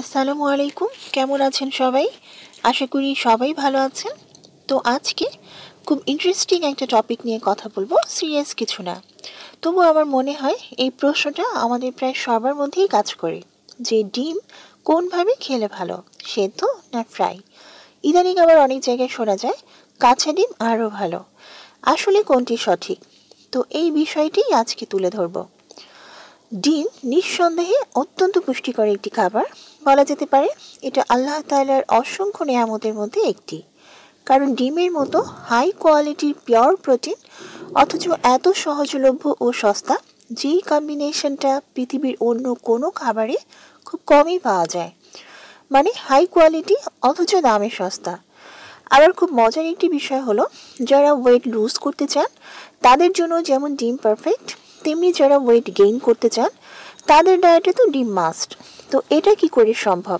আসসালামু আলাইকুম কেমন আছেন সবাই আশা করি সবাই ভালো আছেন তো আজকে খুব ইন্টারেস্টিং একটা টপিক নিয়ে কথা বলবো সিরিয়াস কিছু না তবু আমার মনে হয় এই প্রশ্নটা আমাদের প্রায় সবার মধ্যেই কাজ করে যে ডিম কোনভাবে খেলে ভালো সেদ্ধ না ফ্রাই ইদানিং আবার অনেক জায়গায় শোনা যায় কাঁচা ডিম আরও ভালো আসলে কোনটি সঠিক তো এই বিষয়টি আজকে তুলে ধরব ডিম নিঃসন্দেহে অত্যন্ত পুষ্টিকর একটি খাবার বলা যেতে পারে এটা আল্লাহ তাইলার অসংখ্য নিয়ামতের মধ্যে একটি কারণ ডিমের মতো হাই কোয়ালিটির পিওর প্রোটিন অথচ এত সহজলভ্য ও সস্তা যেই কম্বিনেশনটা পৃথিবীর অন্য কোনো খাবারে খুব কমই পাওয়া যায় মানে হাই কোয়ালিটি অথচ দামে সস্তা আবার খুব মজার একটি বিষয় হলো যারা ওয়েট লুজ করতে চান তাদের জন্য যেমন ডিম পারফেক্ট তেমনি যারা ওয়েট গেইন করতে চান তাদের ডায়েটে তো ডিম মাস্ট তো এটা কি করে সম্ভব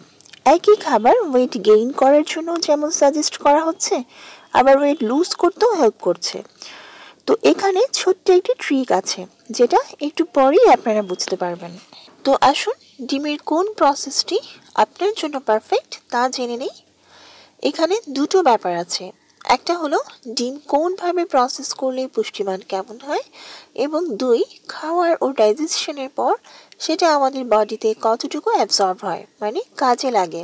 একই খাবার ওয়েট গেইন করার জন্য যেমন সাজেস্ট করা হচ্ছে আবার ওয়েট লুজ করতেও হেল্প করছে তো এখানে ছোট্ট একটি ট্রিক আছে যেটা একটু পরেই আপনারা বুঝতে পারবেন তো আসুন ডিমের কোন প্রসেসটি আপনার জন্য পারফেক্ট তা জেনে নেই এখানে দুটো ব্যাপার আছে একটা হলো ডিম কোনভাবে প্রসেস করলে পুষ্টিমান কেমন হয় এবং দুই খাওয়ার ও ডাইজেশনের পর সেটা আমাদের বডিতে কতটুকু অ্যাবজর্ব হয় মানে কাজে লাগে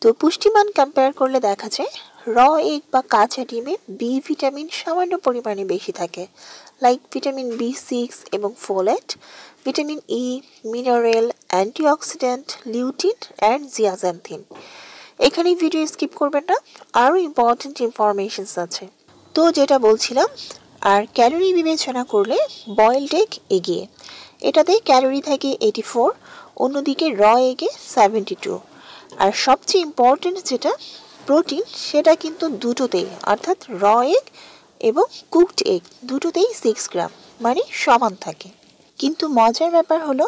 তো পুষ্টিমান কম্পেয়ার করলে দেখা যায় র এগ বা কাঁচা ডিমে বি ভিটামিন সামান্য পরিমাণে বেশি থাকে লাইক ভিটামিন বি সিক্স এবং folate vitamin E mineral antioxidant lutein and zeaxanthin এখানে ভিডিও স্কিপ করবেন না আরও ইম্পর্টেন্ট ইনফরমেশনস আছে তো যেটা বলছিলাম আর ক্যালোরি বিবেচনা করলে বয়েলড এগ এগিয়ে এটাতে ক্যালোরি থাকে এইটি ফোর অন্যদিকে র এগে সেভেন্টি টু আর সবচেয়ে ইম্পর্টেন্ট যেটা প্রোটিন সেটা কিন্তু দুটোতেই অর্থাৎ র এগ এবং কুকড এগ দুটোতেই সিক্স গ্রাম মানে সমান থাকে কিন্তু মজার ব্যাপার হলো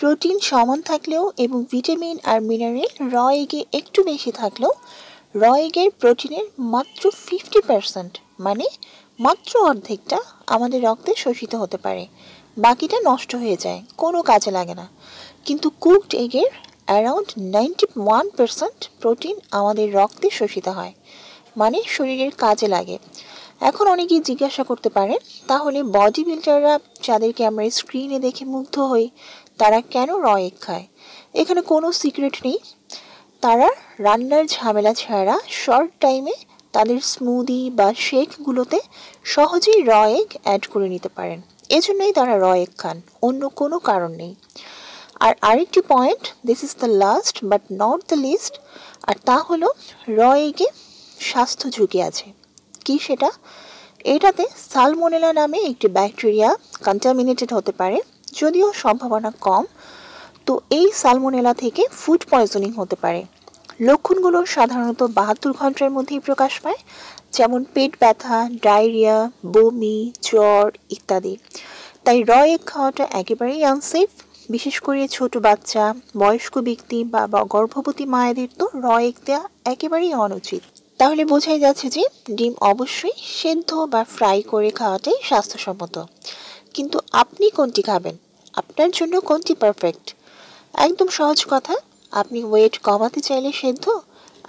প্রোটিন সমান থাকলেও এবং ভিটামিন আর মিনারেল র এগে একটু বেশি থাকলেও র এগের প্রোটিনের মাত্র ফিফটি পার্সেন্ট মানে মাত্র অর্ধেকটা আমাদের রক্তে শোষিত হতে পারে বাকিটা নষ্ট হয়ে যায় কোনো কাজে লাগে না কিন্তু কুকড এগের around ninety one percent protein আমাদের রক্তে শোষিত হয় মানে শরীরের কাজে লাগে এখন অনেকেই জিজ্ঞাসা করতে পারেন তাহলে বডি বিল্ডাররা যাদেরকে আমরা স্ক্রিনে দেখে মুগ্ধ হই তারা কেন রয় খায় এখানে কোনো সিক্রেট নেই তারা রান্নার ঝামেলা ছাড়া শর্ট টাইমে তাদের স্মুদি বা শেকগুলোতে সহজেই র এগ অ্যাড করে নিতে পারেন এজন্যই তারা র এগ খান অন্য কোনো কারণ নেই আর আরেকটি point this is the last but not the least আর তা হলো র এগে স্বাস্থ্য ঝুঁকি আছে কি সেটা এটাতে সালমোনেলা নামে একটি ব্যাকটেরিয়া কন্টামিনেটেড হতে পারে যদিও সম্ভাবনা কম তো এই সালমোনেলা থেকে ফুড পয়জনিং হতে পারে লক্ষণগুলো সাধারণত বাহাত্তর ঘন্টার মধ্যেই প্রকাশ পায় যেমন পেট ব্যথা ডায়রিয়া বমি জ্বর ইত্যাদি তাই র এক খাওয়াটা একেবারেই আনসেফ বিশেষ করে ছোট বাচ্চা বয়স্ক ব্যক্তি বা গর্ভবতী মায়েদের তো র এক দেওয়া একেবারেই অনুচিত তাহলে বোঝাই যাচ্ছে যে ডিম অবশ্যই সেদ্ধ বা ফ্রাই করে খাওয়াটাই স্বাস্থ্যসম্মত কিন্তু আপনি কোনটি খাবেন আপনার জন্য কোনটি পারফেক্ট একদম সহজ কথা আপনি ওয়েট কমাতে চাইলে সেদ্ধ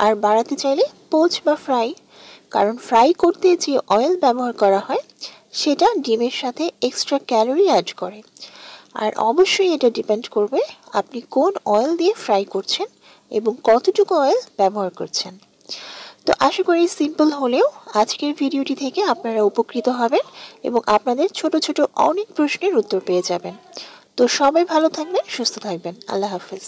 আর বাড়াতে চাইলে পোচ বা ফ্রাই কারণ ফ্রাই করতে যে অয়েল ব্যবহার করা হয় সেটা ডিমের সাথে এক্সট্রা ক্যালোরি অ্যাড করে আর অবশ্যই এটা ডিপেন্ড করবে আপনি কোন অয়েল দিয়ে ফ্রাই করছেন এবং কতটুকু অয়েল ব্যবহার করছেন তো আশা করি সিম্পল হলেও আজকের ভিডিওটি থেকে আপনারা উপকৃত হবেন এবং আপনাদের ছোট ছোট অনেক প্রশ্নের উত্তর পেয়ে যাবেন তো সবাই ভালো থাকবেন সুস্থ থাকবেন আল্লাহ হাফিজ